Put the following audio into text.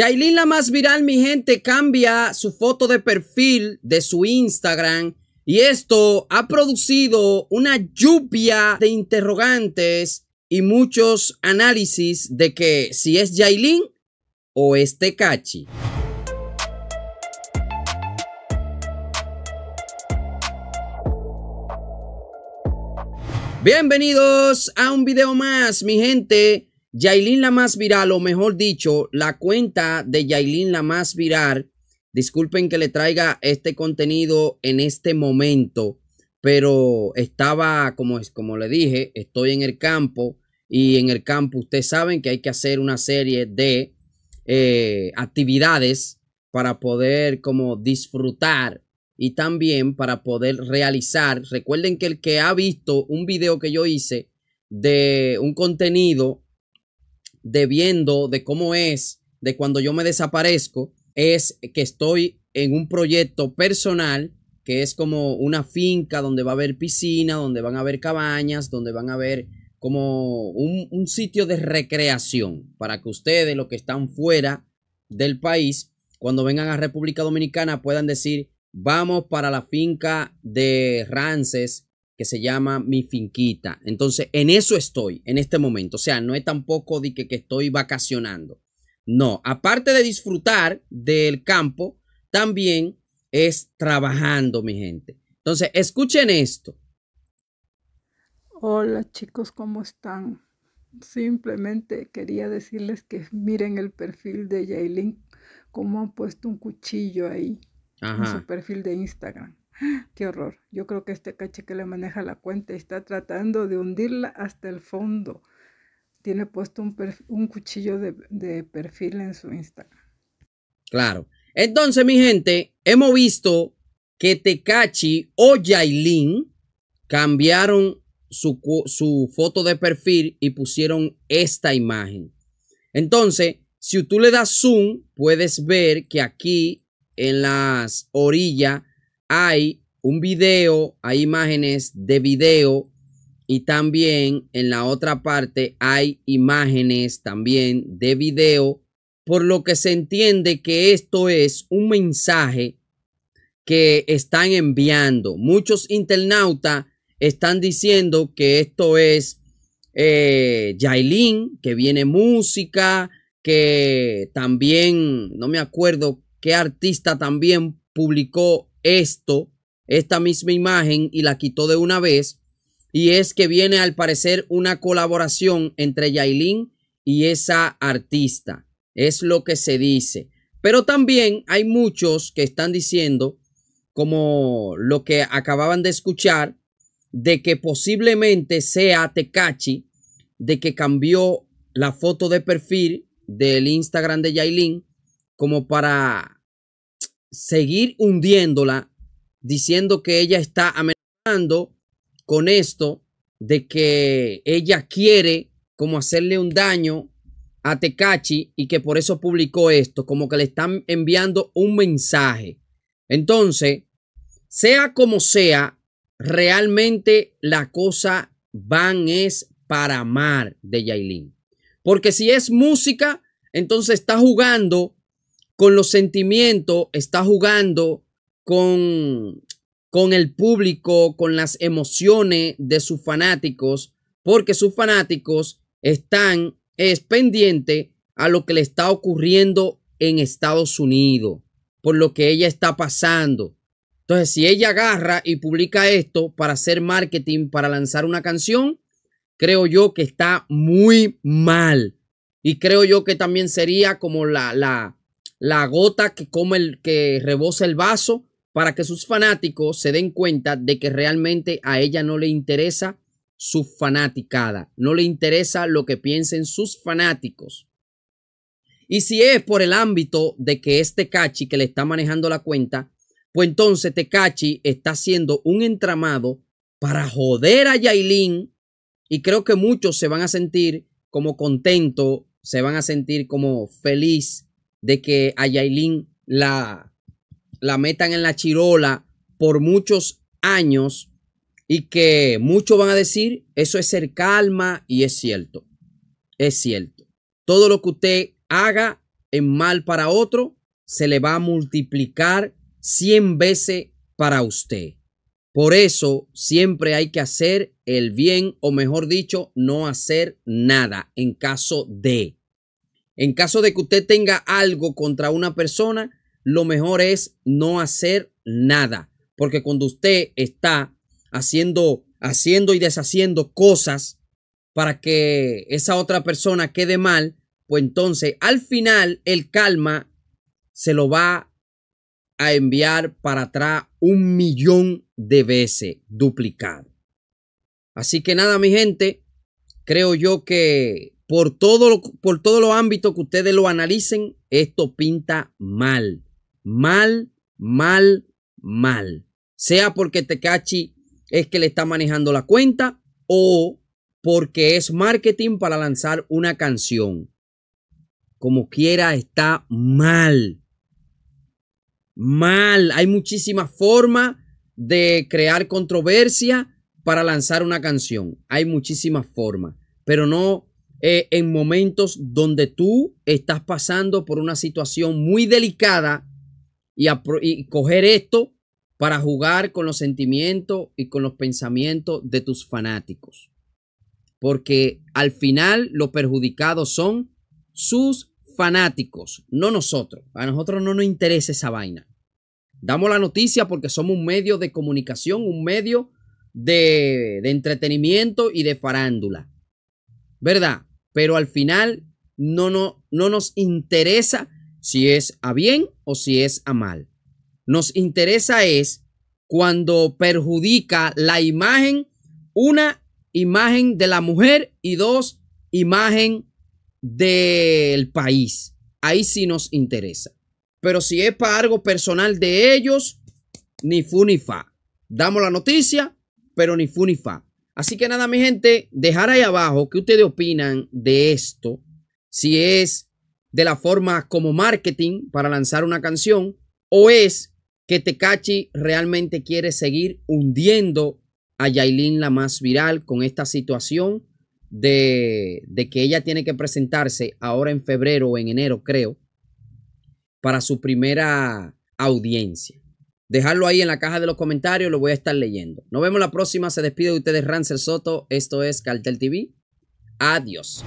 Jailin la más viral, mi gente, cambia su foto de perfil de su Instagram y esto ha producido una lluvia de interrogantes y muchos análisis de que si es Jailin o es Cachi. Bienvenidos a un video más, mi gente. Yailin la más viral, o mejor dicho, la cuenta de Yailin la más viral. Disculpen que le traiga este contenido en este momento, pero estaba, como, como le dije, estoy en el campo y en el campo ustedes saben que hay que hacer una serie de eh, actividades para poder como disfrutar y también para poder realizar. Recuerden que el que ha visto un video que yo hice de un contenido debiendo de cómo es, de cuando yo me desaparezco, es que estoy en un proyecto personal que es como una finca donde va a haber piscina, donde van a haber cabañas, donde van a haber como un, un sitio de recreación para que ustedes, los que están fuera del país, cuando vengan a República Dominicana puedan decir, vamos para la finca de Rances que se llama Mi Finquita. Entonces, en eso estoy en este momento. O sea, no es tampoco de que, estoy vacacionando. No, aparte de disfrutar del campo, también es trabajando, mi gente. Entonces, escuchen esto. Hola chicos, ¿cómo están? Simplemente quería decirles que miren el perfil de Yailin, cómo han puesto un cuchillo ahí en su perfil de Instagram. Qué horror. Yo creo que este caché que le maneja la cuenta está tratando de hundirla hasta el fondo. Tiene puesto un, cuchillo de, perfil en su Instagram. Claro. Entonces, mi gente, hemos visto que Tecachi o Yailin cambiaron su, su, foto de perfil y pusieron esta imagen. Entonces, si tú le das zoom, puedes ver que aquí en las orillas hay un video, hay imágenes de video y también en la otra parte hay imágenes también de video, por lo que se entiende que esto es un mensaje que están enviando. Muchos internautas están diciendo que esto es eh, Yailin, que viene música, que también, no me acuerdo qué artista también publicó esto, esta misma imagen, y la quitó de una vez. Y es que viene al parecer una colaboración entre Yailin y esa artista. Es lo que se dice. Pero también hay muchos que están diciendo, como lo que acababan de escuchar, de que posiblemente sea Tecachi, de que cambió la foto de perfil del Instagram de Yailin como para seguir hundiéndola, diciendo que ella está amenazando con esto, de que ella quiere como hacerle un daño a Tecachi y que por eso publicó esto, como que le están enviando un mensaje. Entonces, sea como sea, realmente la cosa van es para amar de Yailin. Porque si es música, entonces está jugando con los sentimientos, está jugando con, con el público, con las emociones de sus fanáticos, porque sus fanáticos están es pendiente a lo que le está ocurriendo en Estados Unidos, por lo que ella está pasando. Entonces, si ella agarra y publica esto para hacer marketing, para lanzar una canción, creo yo que está muy mal. Y creo yo que también sería como la, la, la gota que come el que rebosa el vaso para que sus fanáticos se den cuenta de que realmente a ella no le interesa su fanaticada, no le interesa lo que piensen sus fanáticos. Y si es por el ámbito de que es Tecachi que le está manejando la cuenta, pues entonces Tecachi este está haciendo un entramado para joder a Yailin y creo que muchos se van a sentir como contentos, se van a sentir como feliz de que a Yailin la, la metan en la chirola por muchos años y que muchos van a decir, eso es ser calma y es cierto, es cierto. Todo lo que usted haga en mal para otro, se le va a multiplicar 100 veces para usted. Por eso siempre hay que hacer el bien o mejor dicho, no hacer nada en caso de en caso de que usted tenga algo contra una persona, lo mejor es no hacer nada. Porque cuando usted está haciendo, haciendo y deshaciendo cosas para que esa otra persona quede mal, pues entonces al final el calma se lo va a enviar para atrás un millón de veces duplicado. Así que nada, mi gente, creo yo que por todo, por todos los ámbitos que ustedes lo analicen, esto pinta mal. Mal, mal, mal. Sea porque Tecachi es que le está manejando la cuenta o porque es marketing para lanzar una canción. Como quiera, está mal. Mal. Hay muchísimas formas de crear controversia para lanzar una canción. Hay muchísimas formas. Pero no eh, en momentos donde tú estás pasando por una situación muy delicada y, coger esto para jugar con los sentimientos y con los pensamientos de tus fanáticos. Porque al final los perjudicados son sus fanáticos, no nosotros. A nosotros no nos interesa esa vaina. Damos la noticia porque somos un medio de comunicación, un medio de entretenimiento y de farándula. ¿Verdad? pero al final no, no, nos interesa si es a bien o si es a mal. Nos interesa es cuando perjudica la imagen, una imagen de la mujer y dos, imagen del país. Ahí sí nos interesa. Pero si es para algo personal de ellos, ni fu ni fa. Damos la noticia, pero ni fu ni fa. Así que nada, mi gente, dejar ahí abajo qué ustedes opinan de esto. Si es de la forma como marketing para lanzar una canción o es que Tecachi realmente quiere seguir hundiendo a Yailin la más viral con esta situación de que ella tiene que presentarse ahora en febrero o en enero, creo, para su primera audiencia dejarlo ahí en la caja de los comentarios, lo voy a estar leyendo. Nos vemos la próxima, se despide de ustedes Rancel Soto, esto es Cartel TV. Adiós.